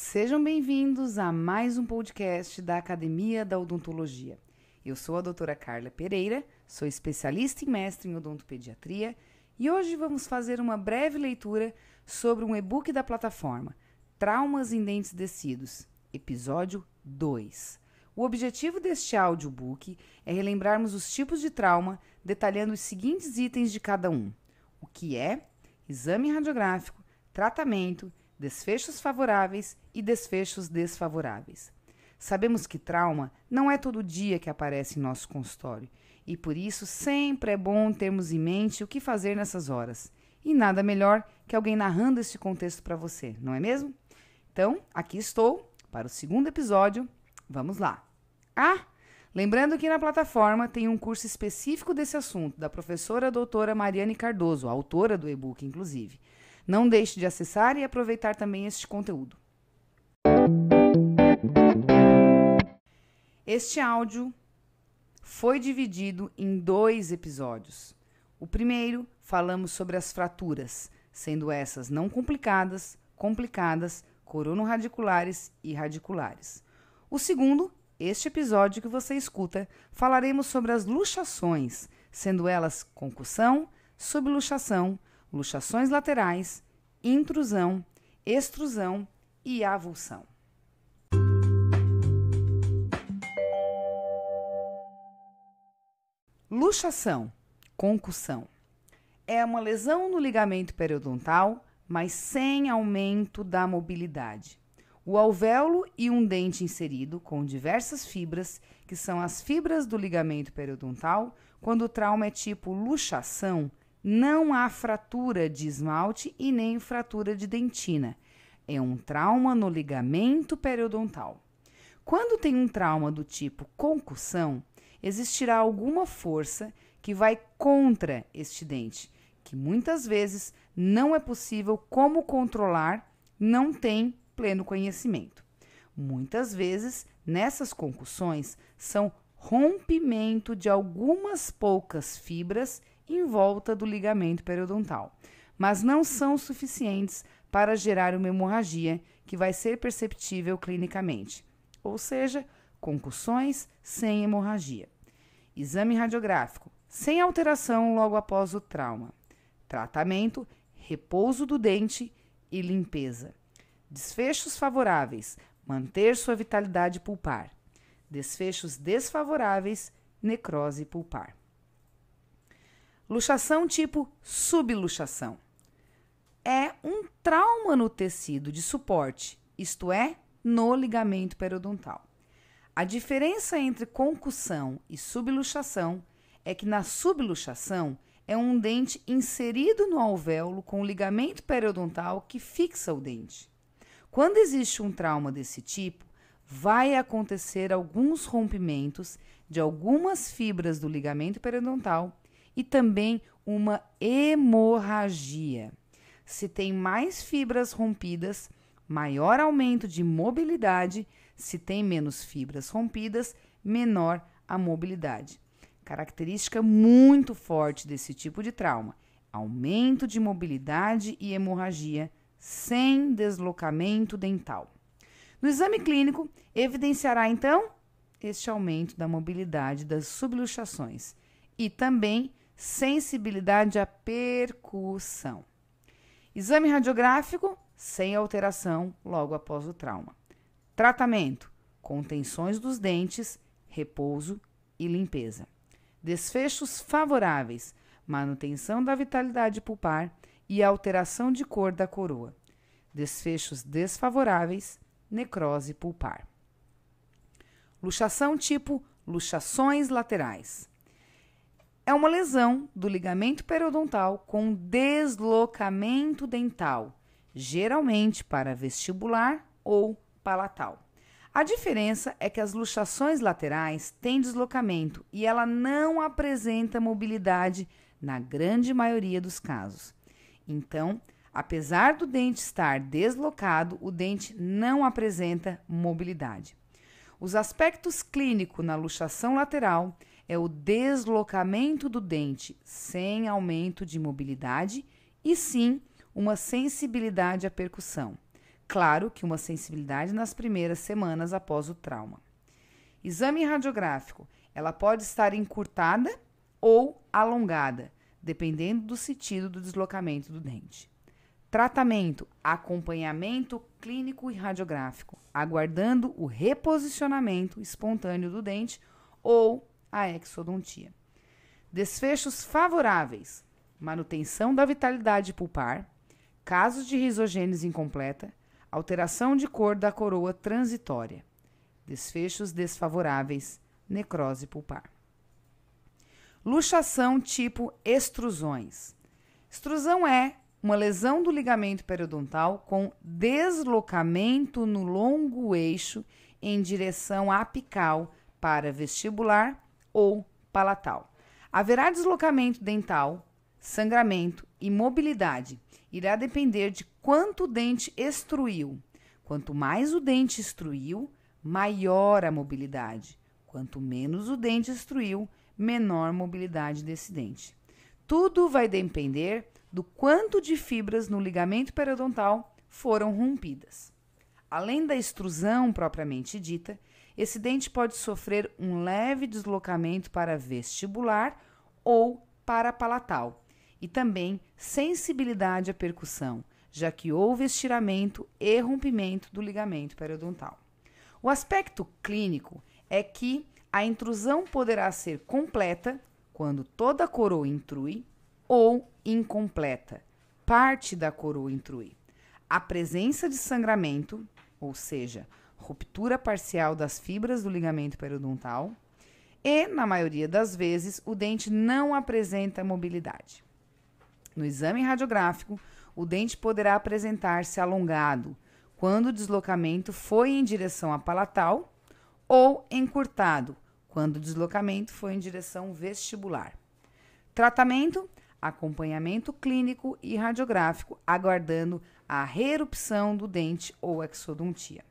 Sejam bem-vindos a mais um podcast da Academia da Odontologia. Eu sou a doutora Carla Pereira, sou especialista e mestre em odontopediatria e hoje vamos fazer uma breve leitura sobre um e-book da plataforma Traumas em Dentes Descidos, episódio 2. O objetivo deste audiobook é relembrarmos os tipos de trauma, detalhando os seguintes itens de cada um: o que é, exame radiográfico, tratamento, desfechos favoráveis e desfechos desfavoráveis. Sabemos que trauma não é todo dia que aparece em nosso consultório e por isso sempre é bom termos em mente o que fazer nessas horas. E nada melhor que alguém narrando esse contexto para você, não é mesmo? Então, aqui estou para o segundo episódio. Vamos lá! Ah! Lembrando que na plataforma tem um curso específico desse assunto da professora doutora Mariane Cardoso, autora do e-book, inclusive. Não deixe de acessar e aproveitar também este conteúdo. Este áudio foi dividido em dois episódios. O primeiro, falamos sobre as fraturas, sendo essas não complicadas, complicadas, coronoradiculares e radiculares. O segundo, este episódio que você escuta, falaremos sobre as luxações, sendo elas concussão, subluxação, luxações laterais, intrusão, extrusão e avulsão. Luxação, concussão. É uma lesão no ligamento periodontal, mas sem aumento da mobilidade. O alvéolo e um dente inserido com diversas fibras, que são as fibras do ligamento periodontal, quando o trauma é tipo luxação, não há fratura de esmalte e nem fratura de dentina. É um trauma no ligamento periodontal. Quando tem um trauma do tipo concussão, existirá alguma força que vai contra este dente, que muitas vezes não é possível como controlar, não tem pleno conhecimento. Muitas vezes, nessas concussões, são rompimento de algumas poucas fibras em volta do ligamento periodontal, mas não são suficientes para gerar uma hemorragia que vai ser perceptível clinicamente, ou seja, concussões sem hemorragia. Exame radiográfico, sem alteração logo após o trauma. Tratamento, repouso do dente e limpeza. Desfechos favoráveis, manter sua vitalidade pulpar. Desfechos desfavoráveis, necrose pulpar. Luxação tipo subluxação. É um trauma no tecido de suporte, isto é, no ligamento periodontal. A diferença entre concussão e subluxação é que na subluxação é um dente inserido no alvéolo com o ligamento periodontal que fixa o dente. Quando existe um trauma desse tipo, vai acontecer alguns rompimentos de algumas fibras do ligamento periodontal e também uma hemorragia. Se tem mais fibras rompidas, maior aumento de mobilidade, se tem menos fibras rompidas, menor a mobilidade. Característica muito forte desse tipo de trauma: aumento de mobilidade e hemorragia sem deslocamento dental. No exame clínico, evidenciará então este aumento da mobilidade das subluxações e também sensibilidade à percussão. Exame radiográfico sem alteração logo após o trauma. Tratamento: contenções dos dentes, repouso e limpeza. Desfechos favoráveis: manutenção da vitalidade pulpar e alteração de cor da coroa. Desfechos desfavoráveis: necrose pulpar. Luxação tipo luxações laterais é uma lesão do ligamento periodontal com deslocamento dental, geralmente para vestibular ou palatal. A diferença é que as luxações laterais têm deslocamento e ela não apresenta mobilidade na grande maioria dos casos. Então, apesar do dente estar deslocado, o dente não apresenta mobilidade. Os aspectos clínicos na luxação lateral é o deslocamento do dente sem aumento de mobilidade e sim uma sensibilidade à percussão. Claro que uma sensibilidade nas primeiras semanas após o trauma. Exame radiográfico. Ela pode estar encurtada ou alongada, dependendo do sentido do deslocamento do dente. Tratamento: acompanhamento clínico e radiográfico, aguardando o reposicionamento espontâneo do dente ou a exodontia. Desfechos favoráveis: manutenção da vitalidade pulpar, casos de risogênese incompleta, alteração de cor da coroa transitória. Desfechos desfavoráveis: necrose pulpar. Luxação tipo extrusões. Extrusão é uma lesão do ligamento periodontal com deslocamento no longo eixo em direção apical para vestibular ou palatal. Haverá deslocamento dental, sangramento e mobilidade. Irá depender de quanto o dente extruiu Quanto mais o dente estruiu, maior a mobilidade. Quanto menos o dente estruiu, menor mobilidade desse dente. Tudo vai depender do quanto de fibras no ligamento periodontal foram rompidas. Além da extrusão propriamente dita, esse dente pode sofrer um leve deslocamento para vestibular ou para palatal e também sensibilidade à percussão, já que houve estiramento e rompimento do ligamento periodontal. O aspecto clínico é que a intrusão poderá ser completa, quando toda a coroa intrui, ou incompleta, parte da coroa intrui. A presença de sangramento, ou seja, ruptura parcial das fibras do ligamento periodontal e, na maioria das vezes, o dente não apresenta mobilidade. No exame radiográfico, o dente poderá apresentar-se alongado quando o deslocamento foi em direção à palatal ou encurtado quando o deslocamento foi em direção vestibular. Tratamento: acompanhamento clínico e radiográfico, aguardando a reerupção do dente ou exodontia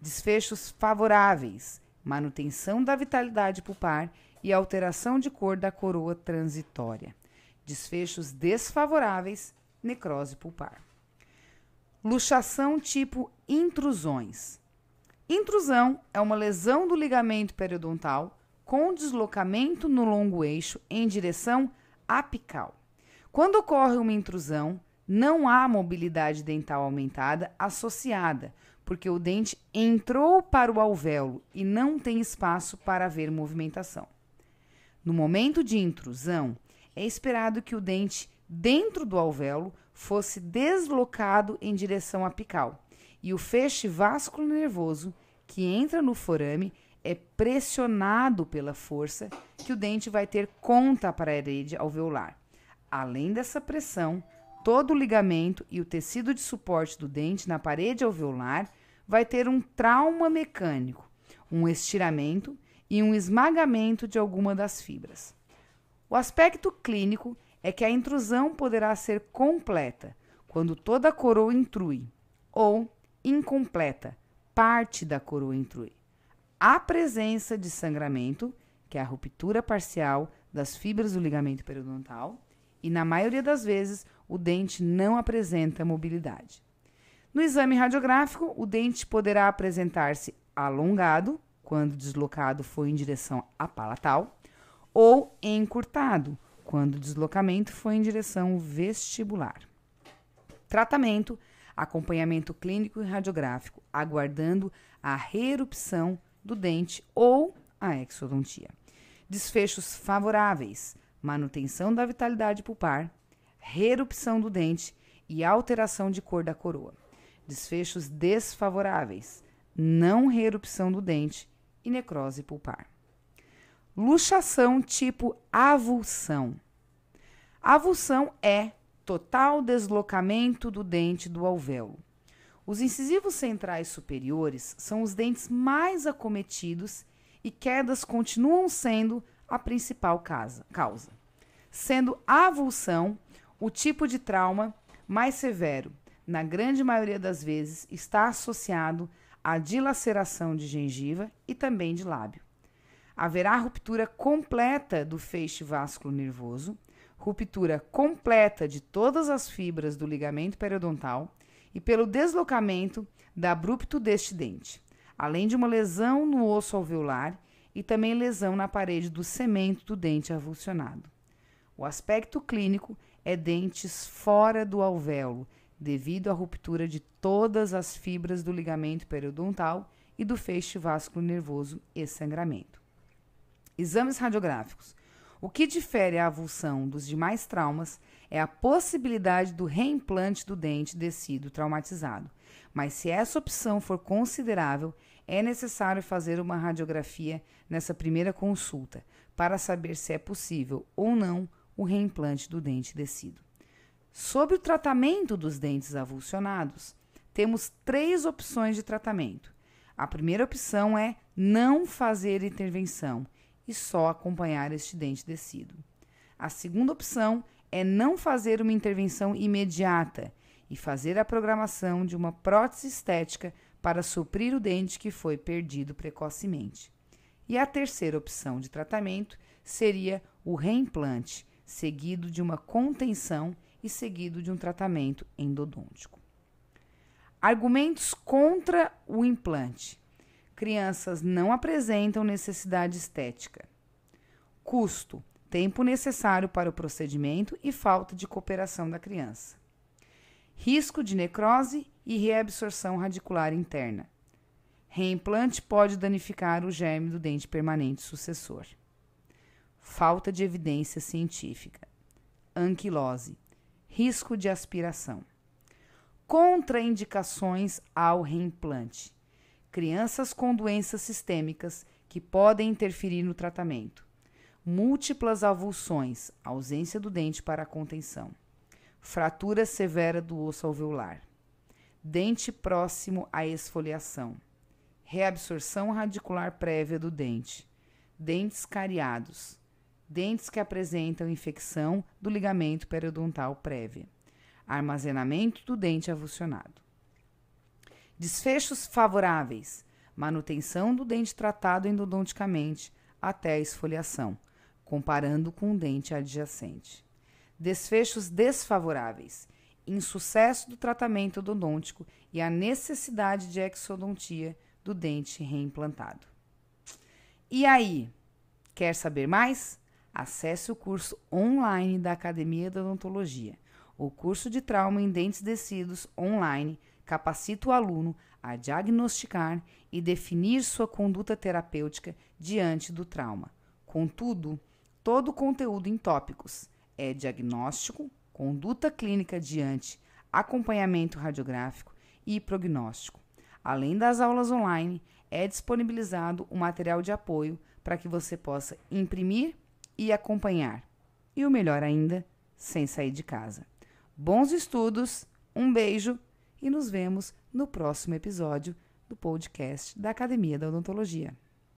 desfechos favoráveis, manutenção da vitalidade pulpar e alteração de cor da coroa transitória. Desfechos desfavoráveis, necrose pulpar. Luxação tipo intrusões. Intrusão é uma lesão do ligamento periodontal com deslocamento no longo eixo em direção apical. Quando ocorre uma intrusão, não há mobilidade dental aumentada associada, porque o dente entrou para o alvéolo e não tem espaço para haver movimentação. No momento de intrusão, é esperado que o dente dentro do alvéolo fosse deslocado em direção apical e o feixe vascular nervoso que entra no forame é pressionado pela força que o dente vai ter contra a parede alveolar. Além dessa pressão, todo o ligamento e o tecido de suporte do dente na parede alveolar vai ter um trauma mecânico, um estiramento e um esmagamento de alguma das fibras. O aspecto clínico é que a intrusão poderá ser completa, quando toda a coroa intrui, ou incompleta, parte da coroa intrui. A presença de sangramento, que é a ruptura parcial das fibras do ligamento periodontal, e na maioria das vezes o dente não apresenta mobilidade. No exame radiográfico, o dente poderá apresentar-se alongado, quando deslocado foi em direção à palatal, ou encurtado, quando o deslocamento foi em direção vestibular. Tratamento: acompanhamento clínico e radiográfico, aguardando a reerupção do dente ou a exodontia. Desfechos favoráveis: manutenção da vitalidade pulpar, reerupção do dente e alteração de cor da coroa desfechos desfavoráveis, não reerupção do dente e necrose pulpar. Luxação tipo avulsão. Avulsão é total deslocamento do dente do alvéolo. Os incisivos centrais superiores são os dentes mais acometidos e quedas continuam sendo a principal casa, causa, sendo avulsão o tipo de trauma mais severo, na grande maioria das vezes, está associado à dilaceração de gengiva e também de lábio. Haverá ruptura completa do feixe vasculo nervoso, ruptura completa de todas as fibras do ligamento periodontal e pelo deslocamento da abrupto deste dente, além de uma lesão no osso alveolar e também lesão na parede do cemento do dente avulsionado. O aspecto clínico é dentes fora do alvéolo, devido à ruptura de todas as fibras do ligamento periodontal e do feixe vascular nervoso e sangramento. Exames radiográficos. O que difere a avulsão dos demais traumas é a possibilidade do reimplante do dente descido traumatizado. Mas se essa opção for considerável, é necessário fazer uma radiografia nessa primeira consulta para saber se é possível ou não o reimplante do dente descido. Sobre o tratamento dos dentes avulsionados, temos três opções de tratamento. A primeira opção é não fazer intervenção e só acompanhar este dente descido. A segunda opção é não fazer uma intervenção imediata e fazer a programação de uma prótese estética para suprir o dente que foi perdido precocemente. E a terceira opção de tratamento seria o reimplante, seguido de uma contenção e seguido de um tratamento endodôntico. Argumentos contra o implante: crianças não apresentam necessidade estética. Custo: tempo necessário para o procedimento e falta de cooperação da criança. Risco de necrose e reabsorção radicular interna. Reimplante pode danificar o germe do dente permanente sucessor. Falta de evidência científica. Anquilose risco de aspiração. Contraindicações ao reimplante. Crianças com doenças sistêmicas que podem interferir no tratamento. Múltiplas avulsões, ausência do dente para a contenção. Fratura severa do osso alveolar. Dente próximo à esfoliação. Reabsorção radicular prévia do dente. Dentes cariados dentes que apresentam infecção do ligamento periodontal prévia, armazenamento do dente avulsionado. Desfechos favoráveis: manutenção do dente tratado endodonticamente até a esfoliação, comparando com o dente adjacente. Desfechos desfavoráveis: insucesso do tratamento endodôntico e a necessidade de exodontia do dente reimplantado. E aí, quer saber mais? Acesse o curso online da Academia da Odontologia. O curso de trauma em dentes descidos online capacita o aluno a diagnosticar e definir sua conduta terapêutica diante do trauma. Contudo, todo o conteúdo em tópicos é diagnóstico, conduta clínica diante, acompanhamento radiográfico e prognóstico. Além das aulas online, é disponibilizado o um material de apoio para que você possa imprimir e acompanhar. E o melhor ainda, sem sair de casa. Bons estudos, um beijo e nos vemos no próximo episódio do podcast da Academia da Odontologia.